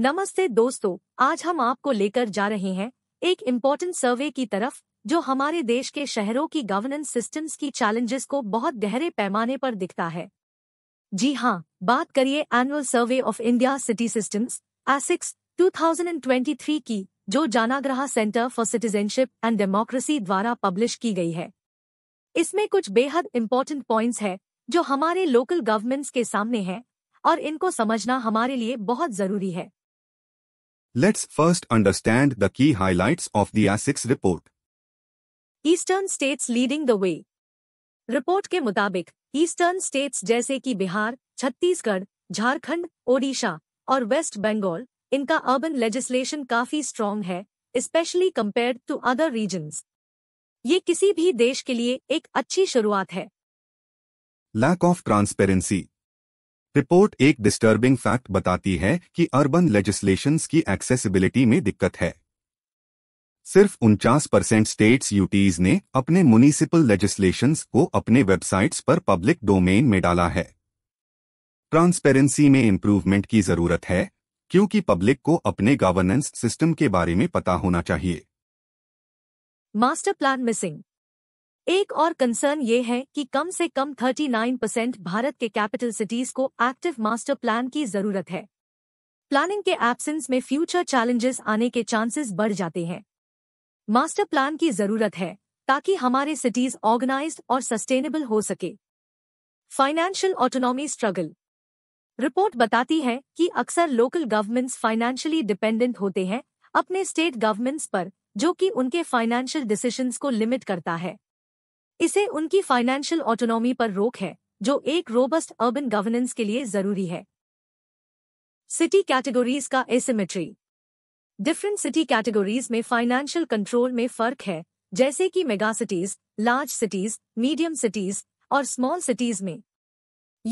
नमस्ते दोस्तों आज हम आपको लेकर जा रहे हैं एक इम्पोर्टेंट सर्वे की तरफ जो हमारे देश के शहरों की गवर्नेंस सिस्टम्स की चैलेंजेस को बहुत गहरे पैमाने पर दिखता है जी हाँ बात करिए annual survey of India city systems एसिक्स 2023 की जो Janaagraha centre for citizenship and democracy द्वारा पब्लिश की गई है इसमें कुछ बेहद इम्पोर्टेंट पॉइंट्स है जो हमारे लोकल गवर्नमेंट्स के सामने हैं और इनको समझना हमारे लिए बहुत ज़रूरी है Let's first understand the key highlights of the ASICS report. Eastern states leading the way report के मुताबिक ईस्टर्न स्टेट्स जैसे कि बिहार छत्तीसगढ़ झारखंड ओडिशा और वेस्ट बंगाल इनका अर्बन लेजिस्लेशन काफी स्ट्रांग है specially compared to other regions ये किसी भी देश के लिए एक अच्छी शुरुआत है लैक ऑफ ट्रांसपेरेंसी रिपोर्ट एक डिस्टर्बिंग फैक्ट बताती है कि अर्बन लेजिस्लेशन की एक्सेसिबिलिटी में दिक्कत है सिर्फ उनचास परसेंट स्टेट्स यूटीज ने अपने म्यूनिसिपल लेजिस्लेशन को अपने वेबसाइट्स पर पब्लिक डोमेन में डाला है ट्रांसपेरेंसी में इम्प्रूवमेंट की जरूरत है क्योंकि पब्लिक को अपने गवर्नेंस सिस्टम के बारे में पता होना चाहिए मास्टर प्लान मिसिंग एक और कंसर्न ये है कि कम से कम 39 परसेंट भारत के कैपिटल सिटीज को एक्टिव मास्टर प्लान की जरूरत है प्लानिंग के एब्सेंस में फ्यूचर चैलेंजेस आने के चांसेस बढ़ जाते हैं मास्टर प्लान की जरूरत है ताकि हमारे सिटीज ऑर्गेनाइज्ड और सस्टेनेबल हो सके फाइनेंशियल ऑटोनॉमी स्ट्रगल रिपोर्ट बताती है कि अक्सर लोकल गवर्नमेंट्स फाइनेंशियली डिपेंडेंट होते हैं अपने स्टेट गवर्नमेंट्स पर जो कि उनके फाइनेंशियल डिसीजंस को लिमिट करता है इसे उनकी फाइनेंशियल ऑटोनॉमी पर रोक है जो एक रोबस्ट अर्बन गवर्नेंस के लिए जरूरी है सिटी कैटेगरीज का एसिमेट्री डिफरेंट सिटी कैटेगरीज में फाइनेंशियल कंट्रोल में फर्क है जैसे कि mega cities large cities medium cities और स्मॉल सिटीज में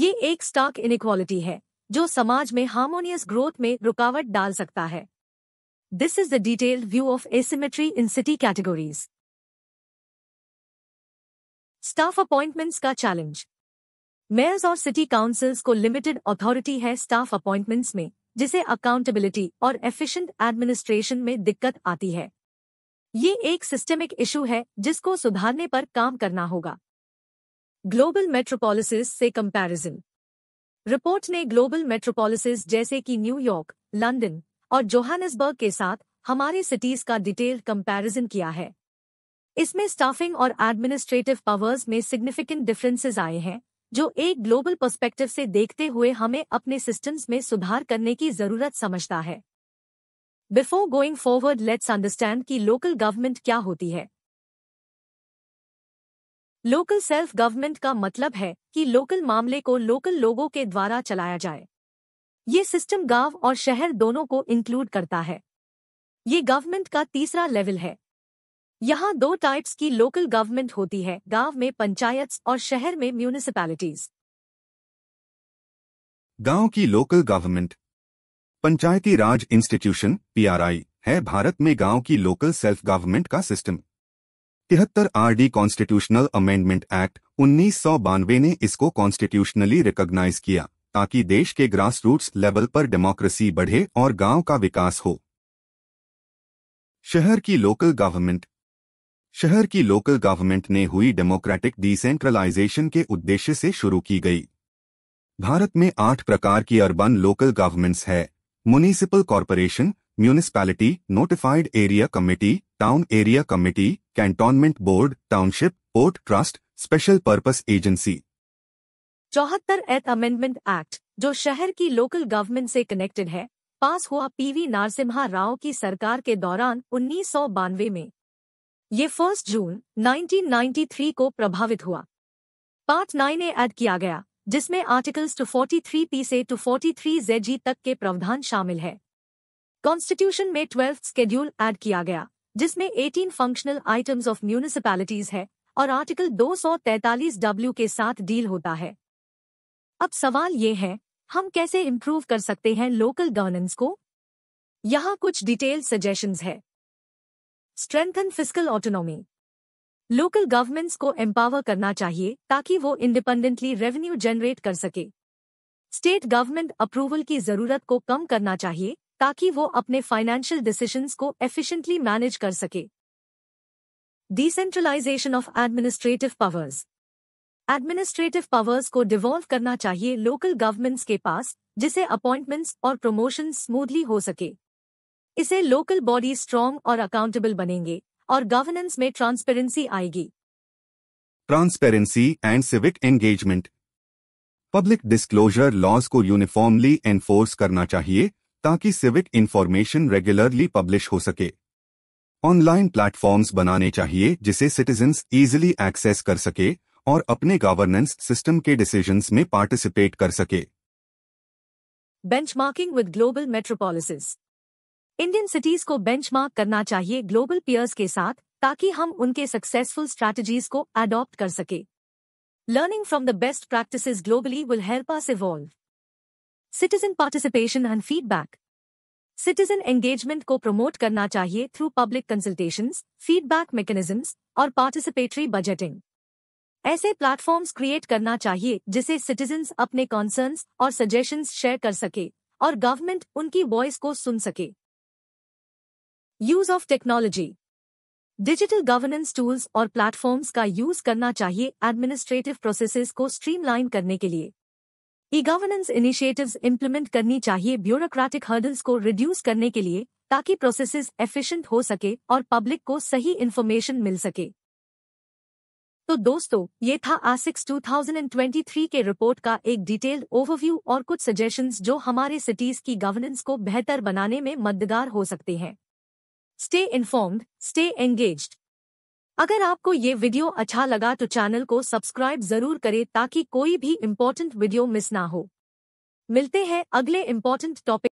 ये एक स्टॉक इनक्वालिटी है जो समाज में हार्मोनियस ग्रोथ में रुकावट डाल सकता है this is the detailed view of asymmetry in city categories staff appointments का चैलेंज मेयर्स और सिटी काउंसिल्स को लिमिटेड अथॉरिटी है स्टाफ अपॉइंटमेंट्स में जिसे अकाउंटेबिलिटी और एफिशिएंट एडमिनिस्ट्रेशन में दिक्कत आती है ये एक सिस्टमिक इशू है जिसको सुधारने पर काम करना होगा ग्लोबल मेट्रोपोलिस से कंपैरिजन रिपोर्ट ने ग्लोबल मेट्रोपोलिस जैसे कि न्यूयॉर्क लंदन और जोहानसबर्ग के साथ हमारे सिटीज का डिटेल कंपैरिजन किया है इसमें स्टाफिंग और एडमिनिस्ट्रेटिव पावर्स में सिग्निफिकेंट डिफरेंसेस आए हैं जो एक ग्लोबल पर्सपेक्टिव से देखते हुए हमें अपने सिस्टम्स में सुधार करने की जरूरत समझता है before going forward let's understand कि लोकल गवर्नमेंट क्या होती है लोकल सेल्फ गवर्नमेंट का मतलब है कि लोकल मामले को लोकल लोगों के द्वारा चलाया जाए ये सिस्टम गांव और शहर दोनों को इंक्लूड करता है ये गवर्नमेंट का तीसरा लेवल है यहाँ दो टाइप्स की लोकल गवर्नमेंट होती है गांव में पंचायत और शहर में म्यूनिसिपैलिटीज गांव की local government Panchayati Raj institution PRI है भारत में गांव की लोकल सेल्फ गवर्नमेंट का सिस्टम तिहत्तर आरडी कॉन्स्टिट्यूशनल अमेंडमेंट एक्ट उन्नीस ने इसको कॉन्स्टिट्यूशनली रिकॉग्नाइज किया ताकि देश के ग्रास रूट्स लेवल पर डेमोक्रेसी बढ़े और गांव का विकास हो शहर की लोकल गवर्नमेंट शहर की लोकल गवर्नमेंट ने हुई डेमोक्रेटिक डिसेंट्रलाइजेशन के उद्देश्य से शुरू की गई भारत में आठ प्रकार की अर्बन लोकल गवर्नमेंट्स है municipal corporation municipality notified area committee town area committee cantonment board township port trust special purpose agency चौहत्तर एथ अमेंडमेंट एक्ट जो शहर की लोकल गवर्नमेंट से कनेक्टेड है पास हुआ पीवी नारसिम्हा राव की सरकार के दौरान उन्नीस में ये फर्स्ट जून 1993 को प्रभावित हुआ पार्ट नाइन ए एड किया गया जिसमें आर्टिकल्स टू 43 पी से टू 43 जेजी तक के प्रावधान शामिल है कॉन्स्टिट्यूशन में ट्वेल्थ स्केड्यूल ऐड किया गया जिसमें 18 फंक्शनल आइटम्स ऑफ म्यूनिसिपैलिटीज है और आर्टिकल 243 डब्ल्यू के साथ डील होता है अब सवाल ये है हम कैसे इम्प्रूव कर सकते हैं लोकल गवर्नेंस को यहाँ कुछ डिटेल सजेशंस है strengthen physical autonomy local governments को एम्पावर करना चाहिए ताकि वो इंडिपेंडेंटली रेवेन्यू जनरेट कर सके स्टेट गवर्नमेंट अप्रूवल की जरूरत को कम करना चाहिए ताकि वो अपने फाइनेंशियल डिसीजंस को एफिशिएंटली मैनेज कर सके decentralisation of administrative powers administrative powers को डिवॉल्व करना चाहिए लोकल गवर्नमेंट्स के पास जिसे अपॉइंटमेंट्स और प्रमोशन स्मूथली हो सके इसे लोकल बॉडी स्ट्रांग और अकाउंटेबल बनेंगे और गवर्नेंस में ट्रांसपेरेंसी आएगी transparency and civic engagement public disclosure laws को यूनिफॉर्मली एनफोर्स करना चाहिए ताकि सिविक इन्फॉर्मेशन रेगुलरली पब्लिश हो सके ऑनलाइन प्लेटफॉर्म्स बनाने चाहिए जिसे सिटीजन्स इजिली एक्सेस कर सके और अपने गवर्नेंस सिस्टम के डिसीजंस में पार्टिसिपेट कर सके benchmarking with global metropolises Indian cities को बेंचमार्क करना चाहिए ग्लोबल पियर्स के साथ ताकि हम उनके सक्सेसफुल स्ट्रैटेजीज को अडॉप्ट कर सके learning from the best practices globally will help us evolve citizen participation and feedback citizen engagement को प्रमोट करना चाहिए through public consultation feedback mechanisms और पार्टिसिपेटरी बजटिंग ऐसे प्लेटफॉर्म्स क्रिएट करना चाहिए जिसे सिटीजन्स अपने कॉन्सर्न्स और सजेशंस शेयर कर सके और गवर्नमेंट उनकी वॉइस को सुन सके use of technology digital governance tools और प्लेटफॉर्म्स का यूज करना चाहिए एडमिनिस्ट्रेटिव प्रोसेसेस को स्ट्रीमलाइन करने के लिए ई गवर्नेंस इनिशिएटिव्स इंप्लीमेंट करनी चाहिए ब्यूरोक्रेटिक हर्डल्स को रिड्यूस करने के लिए ताकि प्रोसेसेस एफिशिएंट हो सके और पब्लिक को सही इन्फॉर्मेशन मिल सके तो दोस्तों ये था आसिक्स 2023 के रिपोर्ट का एक डिटेल्ड ओवरव्यू और कुछ सजेशंस जो हमारे सिटीज की गवर्नेंस को बेहतर बनाने में मददगार हो सकते हैं स्टे इन्फॉर्म्ड स्टे एंगेज्ड अगर आपको ये वीडियो अच्छा लगा तो चैनल को सब्सक्राइब जरूर करें ताकि कोई भी इम्पोर्टेंट वीडियो मिस ना हो मिलते हैं अगले इम्पोर्टेंट टॉपिक